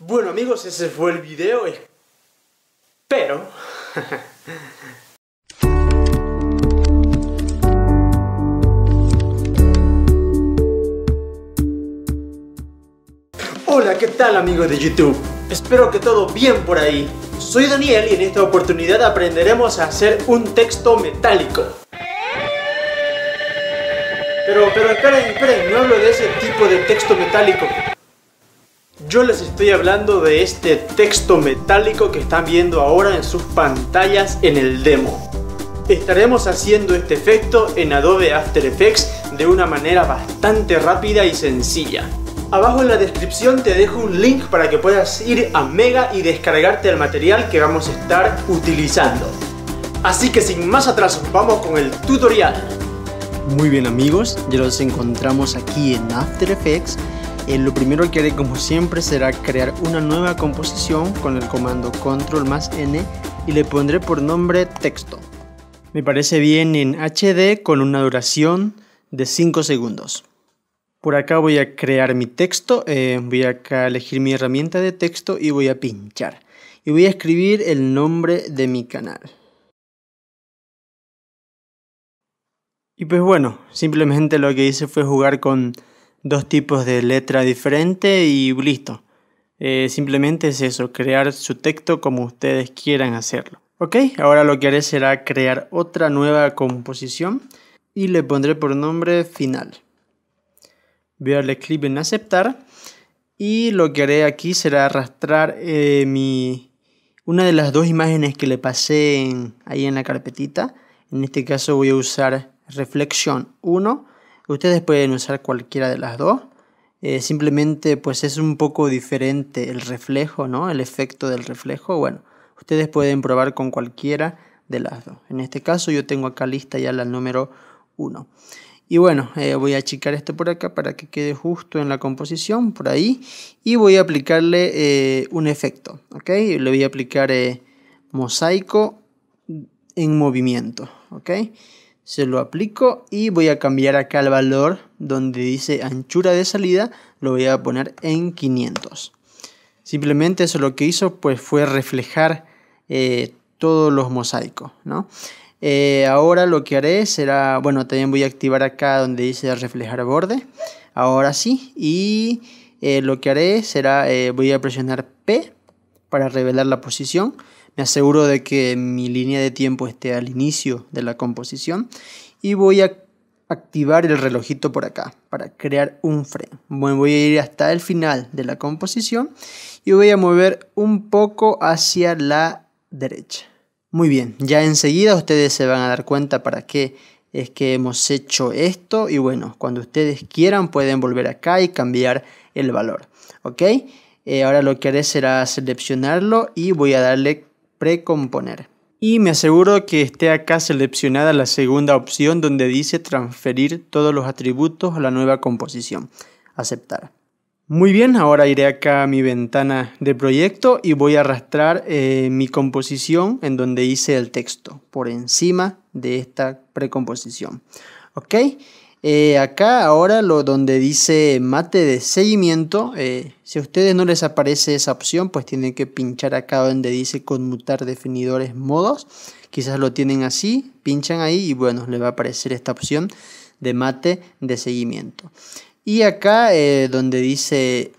Bueno amigos, ese fue el video. Pero... Hola, ¿qué tal amigos de YouTube? Espero que todo bien por ahí. Soy Daniel y en esta oportunidad aprenderemos a hacer un texto metálico. Pero, pero esperen, esperen, no hablo de ese tipo de texto metálico. Yo les estoy hablando de este texto metálico que están viendo ahora en sus pantallas en el demo. Estaremos haciendo este efecto en Adobe After Effects de una manera bastante rápida y sencilla. Abajo en la descripción te dejo un link para que puedas ir a Mega y descargarte el material que vamos a estar utilizando. Así que sin más atrás vamos con el tutorial. Muy bien amigos, ya los encontramos aquí en After Effects eh, lo primero que haré como siempre será crear una nueva composición con el comando control más n y le pondré por nombre texto. Me parece bien en HD con una duración de 5 segundos. Por acá voy a crear mi texto, eh, voy acá a elegir mi herramienta de texto y voy a pinchar. Y voy a escribir el nombre de mi canal. Y pues bueno, simplemente lo que hice fue jugar con dos tipos de letra diferente y listo. Eh, simplemente es eso, crear su texto como ustedes quieran hacerlo. Ok, ahora lo que haré será crear otra nueva composición y le pondré por nombre final. Voy a darle clic en aceptar y lo que haré aquí será arrastrar eh, mi, una de las dos imágenes que le pasé en, ahí en la carpetita. En este caso voy a usar reflexión 1 Ustedes pueden usar cualquiera de las dos. Eh, simplemente pues es un poco diferente el reflejo, ¿no? El efecto del reflejo. Bueno, ustedes pueden probar con cualquiera de las dos. En este caso yo tengo acá lista ya la número 1. Y bueno, eh, voy a achicar esto por acá para que quede justo en la composición, por ahí. Y voy a aplicarle eh, un efecto, ¿ok? Le voy a aplicar mosaico en movimiento, ¿ok? se lo aplico y voy a cambiar acá el valor donde dice anchura de salida, lo voy a poner en 500. Simplemente eso lo que hizo pues fue reflejar eh, todos los mosaicos, ¿no? Eh, ahora lo que haré será, bueno, también voy a activar acá donde dice reflejar borde, ahora sí, y eh, lo que haré será, voy a presionar P para revelar la posición, me aseguro de que mi línea de tiempo esté al inicio de la composición y voy a activar el relojito por acá para crear un frame. Bueno, voy a ir hasta el final de la composición y voy a mover un poco hacia la derecha. Muy bien, ya enseguida ustedes se van a dar cuenta para qué es que hemos hecho esto y bueno, cuando ustedes quieran pueden volver acá y cambiar el valor, ¿ok? Eh, ahora lo que haré será seleccionarlo y voy a darle precomponer. Y me aseguro que esté acá seleccionada la segunda opción donde dice transferir todos los atributos a la nueva composición. Aceptar. Muy bien, ahora iré acá a mi ventana de proyecto y voy a arrastrar eh, mi composición en donde hice el texto por encima de esta precomposición. ¿Ok? Eh, acá ahora lo donde dice mate de seguimiento, eh, si a ustedes no les aparece esa opción, pues tienen que pinchar acá donde dice conmutar definidores modos. Quizás lo tienen así, pinchan ahí y bueno, les va a aparecer esta opción de mate de seguimiento. Y acá eh, donde dice,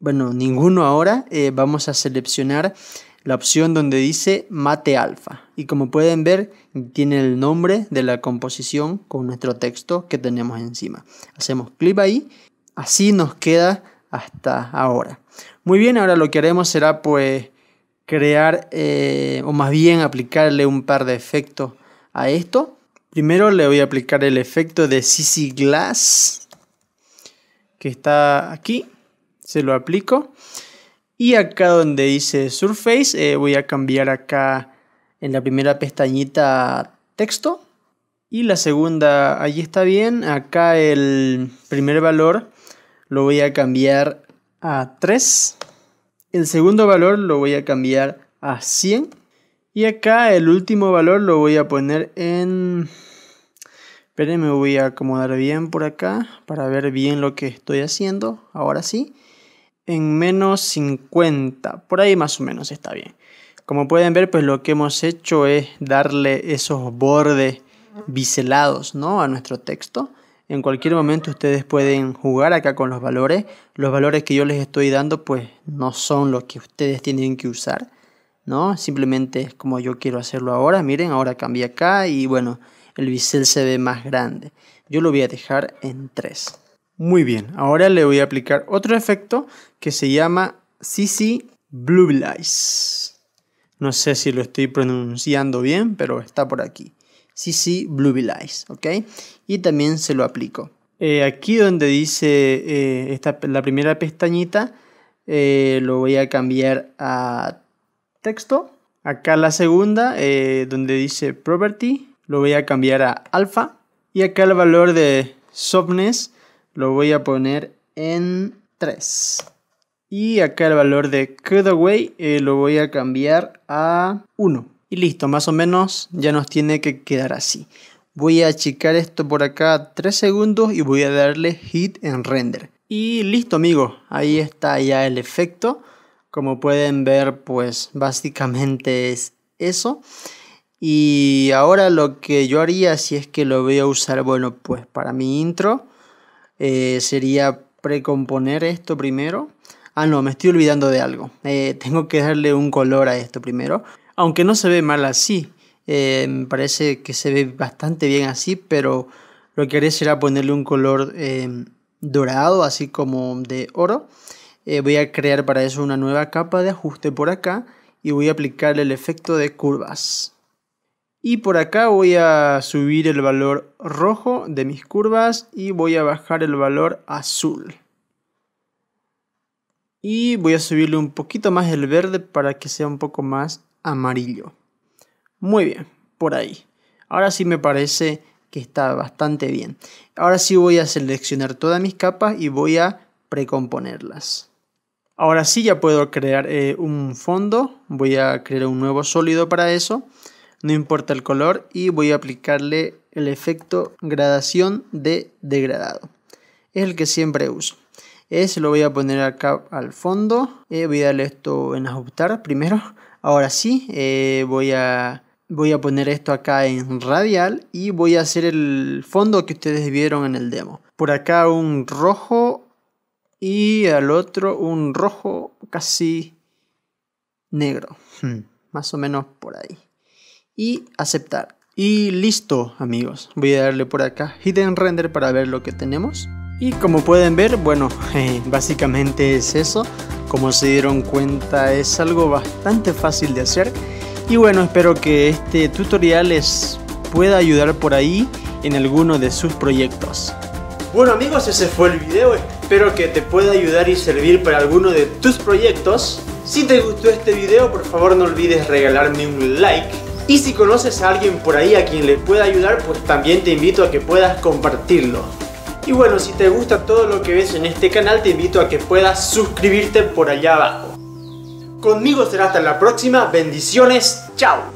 bueno, ninguno ahora, vamos a seleccionar la opción donde dice mate alfa. Y como pueden ver, tiene el nombre de la composición con nuestro texto que tenemos encima. Hacemos clic ahí, así nos queda hasta ahora. Muy bien, ahora lo que haremos será pues crear eh, o más bien aplicarle un par de efectos a esto. Primero le voy a aplicar el efecto de CC Glass que está aquí. Se lo aplico y acá donde dice Surface, eh, voy a cambiar acá en la primera pestañita texto. Y la segunda, ahí está bien. Acá el primer valor lo voy a cambiar a 3. El segundo valor lo voy a cambiar a 100. Y acá el último valor lo voy a poner en... Esperen, me voy a acomodar bien por acá para ver bien lo que estoy haciendo. Ahora sí en menos 50, por ahí más o menos está bien. Como pueden ver, pues lo que hemos hecho es darle esos bordes biselados ¿no? a nuestro texto. En cualquier momento ustedes pueden jugar acá con los valores. Los valores que yo les estoy dando pues no son los que ustedes tienen que usar. ¿no? Simplemente es como yo quiero hacerlo ahora. Miren, ahora cambié acá y bueno, el bisel se ve más grande. Yo lo voy a dejar en 3. Muy bien, ahora le voy a aplicar otro efecto que se llama CC Blue Eyes. No sé si lo estoy pronunciando bien, pero está por aquí. CC Blue Eyes, ¿ok? Y también se lo aplico. Eh, aquí donde dice eh, esta, la primera pestañita, eh, lo voy a cambiar a texto. Acá la segunda, donde dice Property, lo voy a cambiar a Alpha. Y acá el valor de softness lo voy a poner en 3. Y acá el valor de cutaway eh, lo voy a cambiar a 1. Y listo, más o menos ya nos tiene que quedar así. Voy a achicar esto por acá 3 segundos y voy a darle hit en render. Y listo amigo, ahí está ya el efecto. Como pueden ver, pues básicamente es eso. Y ahora lo que yo haría si es que lo voy a usar, bueno, pues para mi intro eh, sería precomponer esto primero. Ah, no, me estoy olvidando de algo. Eh, tengo que darle un color a esto primero. Aunque no se ve mal así. Eh, parece que se ve bastante bien así, pero lo que haré será ponerle un color dorado, así como de oro. voy a crear para eso una nueva capa de ajuste por acá y voy a aplicarle el efecto de curvas. Y por acá voy a subir el valor rojo de mis curvas y voy a bajar el valor azul. Y voy a subirle un poquito más el verde para que sea un poco más amarillo. Muy bien, por ahí. Ahora sí me parece que está bastante bien. Ahora sí voy a seleccionar todas mis capas y voy a precomponerlas. Ahora sí ya puedo crear eh, un fondo. Voy a crear un nuevo sólido para eso no importa el color y voy a aplicarle el efecto gradación de degradado. Es el que siempre uso. Ese lo voy a poner acá al fondo. Eh, voy a darle esto en ajustar primero. Ahora sí, eh, voy, a, voy a poner esto acá en radial y voy a hacer el fondo que ustedes vieron en el demo. Por acá un rojo y al otro un rojo casi negro. Hmm. Más o menos por ahí y aceptar. Y listo amigos, voy a darle por acá Hidden Render para ver lo que tenemos. Y como pueden ver, bueno, básicamente es eso. Como se dieron cuenta es algo bastante fácil de hacer. Y bueno, espero que este tutorial les pueda ayudar por ahí en alguno de sus proyectos. Bueno amigos, ese fue el video. Espero que te pueda ayudar y servir para alguno de tus proyectos. Si te gustó este video, por favor no olvides regalarme un like y si conoces a alguien por ahí a quien le pueda ayudar, pues también te invito a que puedas compartirlo. Y bueno, si te gusta todo lo que ves en este canal, te invito a que puedas suscribirte por allá abajo. Conmigo será hasta la próxima. Bendiciones. Chao.